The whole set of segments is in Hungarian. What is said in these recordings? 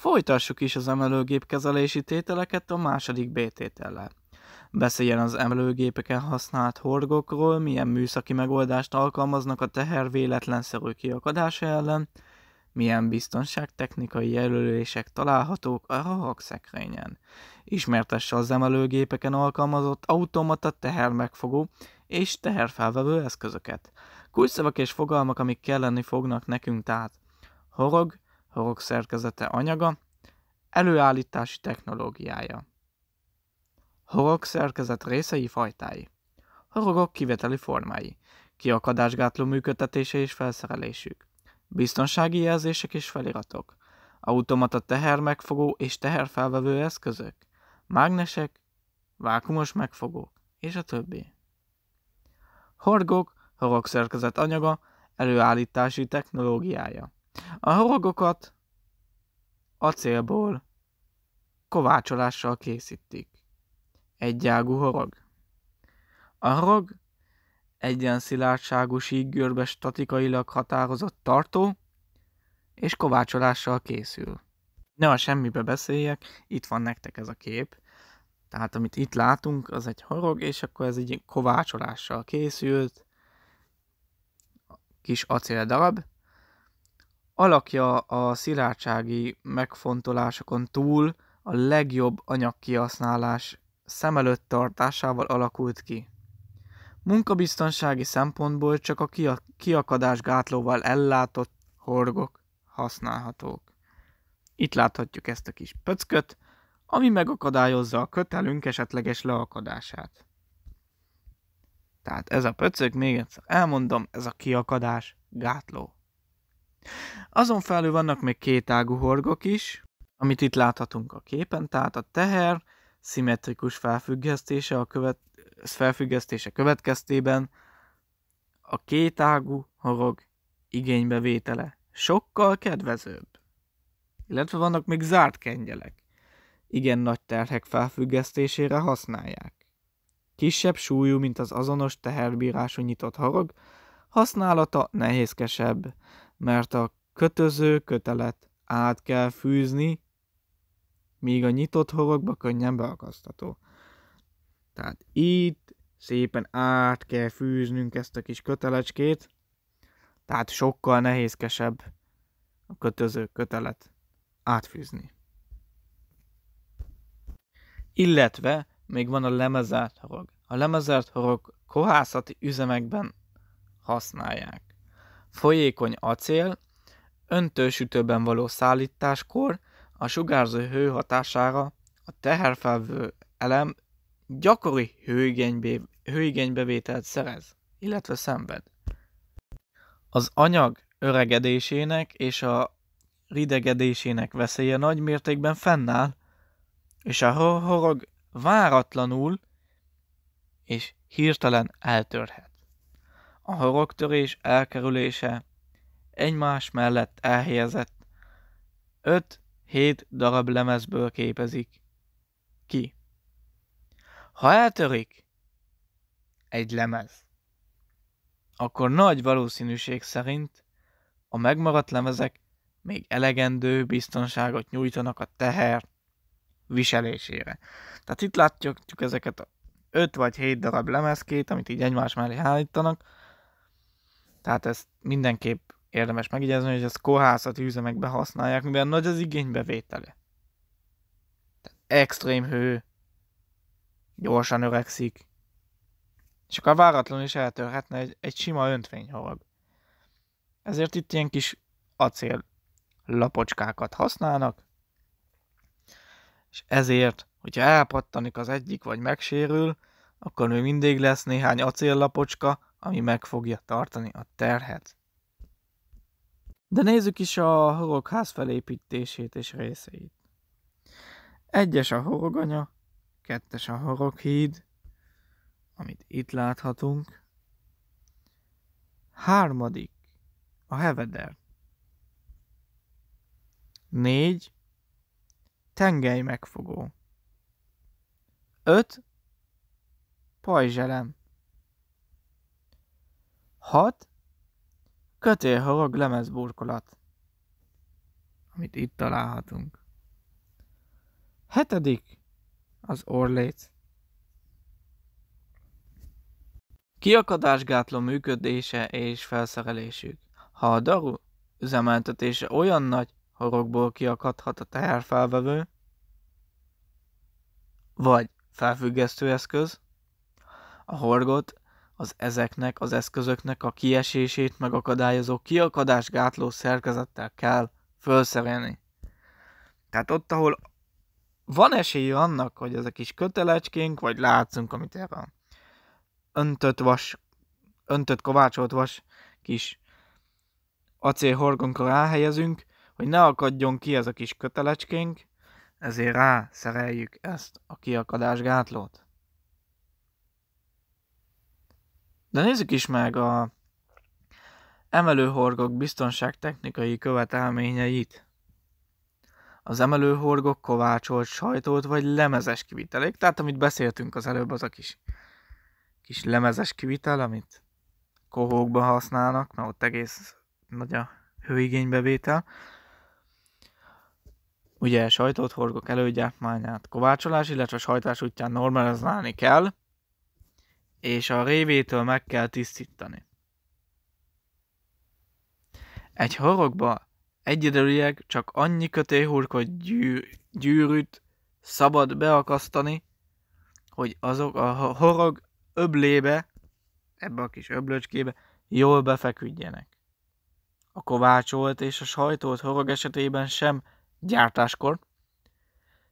Folytassuk is az emelőgép kezelési tételeket a második B-tétellel. Beszéljen az emelőgépeken használt horgokról, milyen műszaki megoldást alkalmaznak a teher véletlenszerű kiakadása ellen, milyen biztonságtechnikai jelölések találhatók a hangszekrényen. Ismertesse az emelőgépeken alkalmazott automata tehermegfogó és teherfelvevő eszközöket. Kulcsszavak és fogalmak, amik kelleni fognak nekünk tehát. Horog, horog szerkezete anyaga, előállítási technológiája. Horog szerkezet részei fajtái. Horogok kiveteli formái, kiakadásgátló működtetése és felszerelésük, biztonsági jelzések és feliratok, automata teher megfogó és teherfelvevő eszközök, mágnesek, vákumos megfogók, és a többi. Horgok, szerkezet anyaga, előállítási technológiája. A horogokat acélból kovácsolással készítik. Egy ágú horog. A horog szilárdságú síggörbe statikailag határozott tartó, és kovácsolással készül. Ne a semmibe beszéljek, itt van nektek ez a kép. Tehát amit itt látunk, az egy horog, és akkor ez egy kovácsolással készült kis acél darab alakja a szilárdsági megfontolásokon túl a legjobb anyagkihasználás szem előtt tartásával alakult ki. Munkabiztonsági szempontból csak a kiakadás gátlóval ellátott horgok használhatók. Itt láthatjuk ezt a kis pöcköt, ami megakadályozza a kötelünk esetleges leakadását. Tehát ez a pöcök, még egyszer elmondom, ez a kiakadás gátló. Azon felül vannak még két ágú horgok is, amit itt láthatunk a képen, tehát a teher szimmetrikus felfüggesztése, a követ, felfüggesztése következtében a kétágú horog igénybevétele sokkal kedvezőbb. Illetve vannak még zárt kengyelek. Igen nagy terhek felfüggesztésére használják. Kisebb súlyú, mint az azonos teherbírású nyitott harag, használata nehézkesebb, mert a kötöző kötelet át kell fűzni, míg a nyitott horogba könnyen beakasztató. Tehát itt szépen át kell fűznünk ezt a kis kötelecskét, tehát sokkal nehézkesebb a kötöző kötelet átfűzni. Illetve még van a lemezárt horog. A lemezárt horog kohászati üzemekben használják. Folyékony acél, Öntősütőben való szállításkor a sugárzó hő hatására a teherfelvő elem gyakori hőigénybe, hőigénybevételt szerez, illetve szenved. Az anyag öregedésének és a ridegedésének veszélye nagy mértékben fennáll, és a horog váratlanul és hirtelen eltörhet. A horogtörés elkerülése egymás mellett elhelyezett 5-7 darab lemezből képezik. Ki? Ha eltörik egy lemez, akkor nagy valószínűség szerint a megmaradt lemezek még elegendő biztonságot nyújtanak a teher viselésére. Tehát itt látjuk ezeket a 5 vagy 7 darab lemezkét, amit így egymás mellé állítanak. Tehát ezt mindenképp érdemes megjegyezni, hogy ezt kohászati üzemekbe használják, mivel nagy az igénybevétele. extrém hő, gyorsan öregszik, és akkor váratlanul is eltörhetne egy, egy sima öntvényharag. Ezért itt ilyen kis acél lapocskákat használnak, és ezért, hogyha elpattanik az egyik, vagy megsérül, akkor még mindig lesz néhány acéllapocska, ami meg fogja tartani a terhet. De nézzük is a horogház felépítését és részeit. Egyes a horoganya, kettes a horoghíd, amit itt láthatunk. Hármadik a heveder. Négy tengely megfogó. Öt pajzselem. Hat Kötélhavag lemezburkolat, amit itt találhatunk. Hetedik, az orlét. Kiakadásgátló működése és felszerelésük. Ha a daru üzemeltetése olyan nagy, horogból kiakadhat a teherfelvevő, vagy eszköz, a horgot az ezeknek az eszközöknek a kiesését megakadályozó gátló szerkezettel kell fölszerelni. Tehát ott, ahol van esély annak, hogy ez a kis kötelecskénk, vagy látszunk, amit erre öntött vas, öntött kovácsolt vas kis acélhorgonkra ráhelyezünk, hogy ne akadjon ki ez a kis kötelecskénk, ezért rá szereljük ezt a gátlót. De nézzük is meg a emelőhorgok biztonságtechnikai követelményeit. Az emelőhorgok kovácsolt sajtót vagy lemezes kivitelék, tehát amit beszéltünk az előbb, az a kis, kis lemezes kivitel, amit kohókban használnak, mert ott egész nagy a hőigénybevétel. Ugye sajtót horgok előgyártmányát kovácsolás, illetve sajtás útján normalizálni kell, és a révétől meg kell tisztítani. Egy horogba egyidejűleg csak annyi kötéhurkot gyűr, gyűrűt szabad beakasztani, hogy azok a horog öblébe, ebbe a kis öblöcskébe jól befeküdjenek. A kovácsolt és a sajtolt horog esetében sem gyártáskor,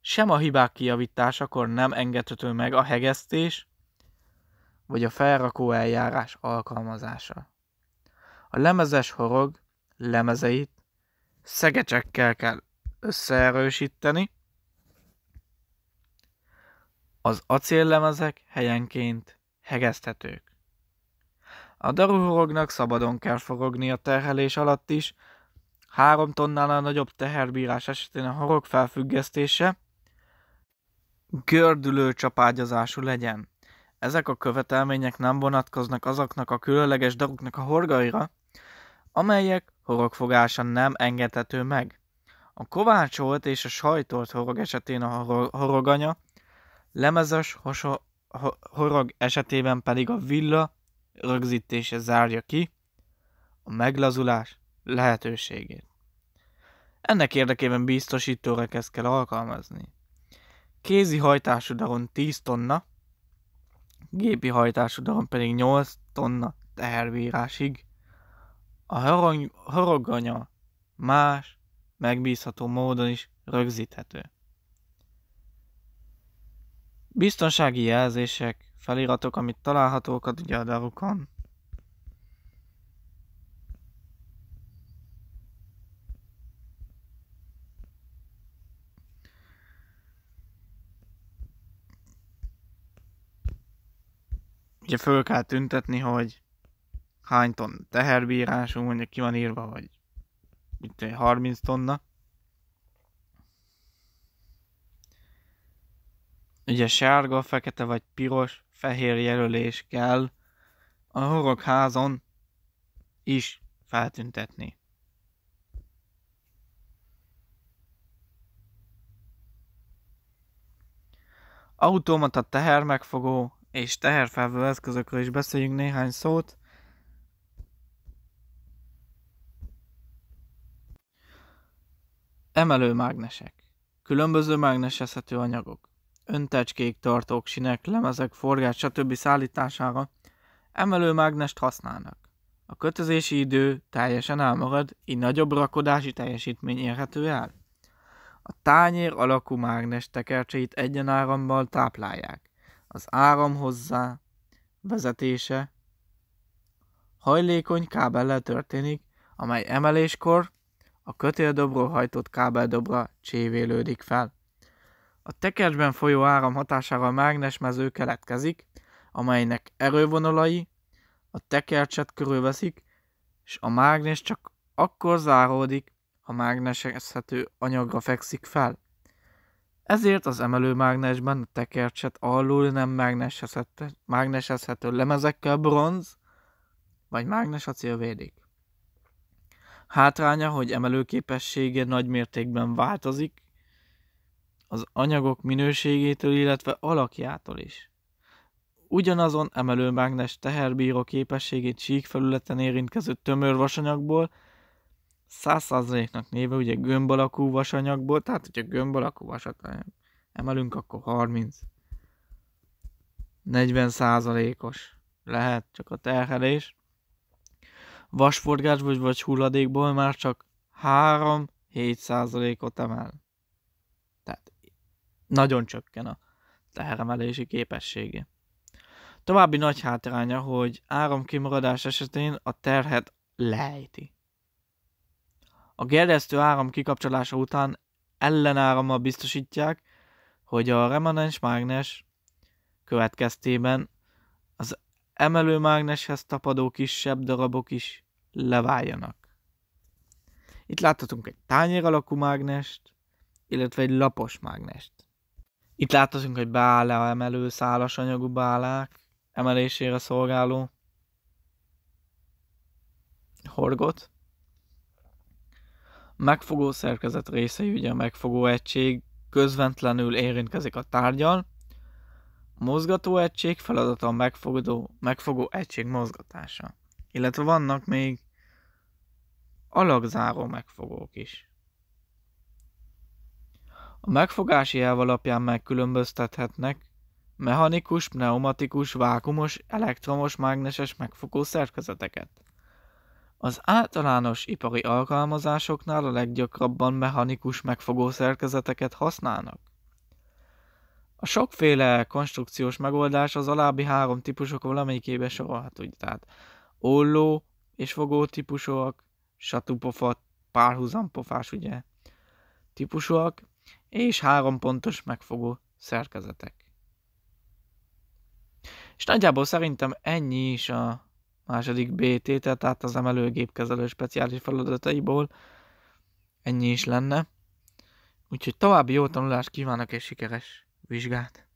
sem a hibák kijavításakor nem engedhető meg a hegesztés, vagy a felrakó eljárás alkalmazása. A lemezes horog lemezeit szegecsekkel kell összeerősíteni, az acéllemezek helyenként hegeszthetők. A daruhorognak szabadon kell forogni a terhelés alatt is, három tonnánál nagyobb teherbírás esetén a horog felfüggesztése gördülő csapágyazású legyen. Ezek a követelmények nem vonatkoznak azoknak a különleges daruknak a horgaira, amelyek horogfogása nem engedhető meg. A kovácsolt és a sajtolt horog esetén a horoganya, lemezes hoso, horog esetében pedig a villa rögzítése zárja ki a meglazulás lehetőségét. Ennek érdekében biztosítóra kezd kell alkalmazni. Kézi hajtású daron 10 tonna, gépi hajtásúdalom pedig 8 tonna teherbírásig. A harang, haraganya más, megbízható módon is rögzíthető. Biztonsági jelzések, feliratok, amit találhatók a darukon, ugye föl kell tüntetni, hogy hány ton teherbírású, mondjuk ki van írva, vagy mint 30 tonna. Ugye sárga, fekete vagy piros, fehér jelölés kell a horogházon is feltüntetni. Automata tehermegfogó és teherfelvő eszközökről is beszéljünk néhány szót. Emelő mágnesek. Különböző mágnesezhető anyagok. Öntecskék, tartók, sinek, lemezek, forgás, stb. szállítására emelő mágnest használnak. A kötözési idő teljesen elmarad, így nagyobb rakodási teljesítmény érhető el. A tányér alakú mágnes tekercseit egyenáramban táplálják az áram hozzá vezetése hajlékony kábellel történik, amely emeléskor a kötéldobról hajtott kábeldobra csévélődik fel. A tekercsben folyó áram hatására a mágnesmező keletkezik, amelynek erővonalai a tekercset körülveszik, és a mágnes csak akkor záródik, ha mágnesezhető anyagra fekszik fel. Ezért az emelőmágnesben a tekercset alul nem mágnesezhető, mágnesezhető lemezekkel bronz, vagy mágnes acél védik. Hátránya, hogy emelőképessége nagy mértékben változik, az anyagok minőségétől, illetve alakjától is. Ugyanazon emelőmágnes teherbíró képességét síkfelületen érintkező tömör vasanyagból, 100%-nak néve ugye gömb alakú vasanyagból, tehát hogyha gömb alakú vasat emelünk, akkor 30. 40%-os lehet csak a terhelés. Vasforgásból vagy hulladékból már csak 3-7%-ot emel. Tehát nagyon csökken a teheremelési képessége. További nagy hátránya, hogy áramkimaradás esetén a terhet lejti. A gerjesztő áram kikapcsolása után ellenárammal biztosítják, hogy a remanens mágnes következtében az emelő mágneshez tapadó kisebb darabok is leváljanak. Itt láthatunk egy tányér alakú mágnest, illetve egy lapos mágnest. Itt láthatunk egy a emelő szálas anyagú bálák emelésére szolgáló horgot, megfogó szerkezet részei, ugye a megfogó egység közvetlenül érintkezik a tárgyal, a mozgató egység feladata a megfogó, megfogó egység mozgatása. Illetve vannak még alakzáró megfogók is. A megfogási elv alapján megkülönböztethetnek mechanikus, pneumatikus, vákumos, elektromos, mágneses megfogó szerkezeteket. Az általános ipari alkalmazásoknál a leggyakrabban mechanikus megfogó szerkezeteket használnak. A sokféle konstrukciós megoldás az alábbi három típusok valamelyikébe sorolható, tehát olló és fogó típusúak, satupofa, párhuzampofás ugye, típusúak, és három pontos megfogó szerkezetek. És nagyjából szerintem ennyi is a második BT, tehát az emelőgépkezelő speciális feladataiból. Ennyi is lenne. Úgyhogy további jó tanulást kívánok és sikeres vizsgát!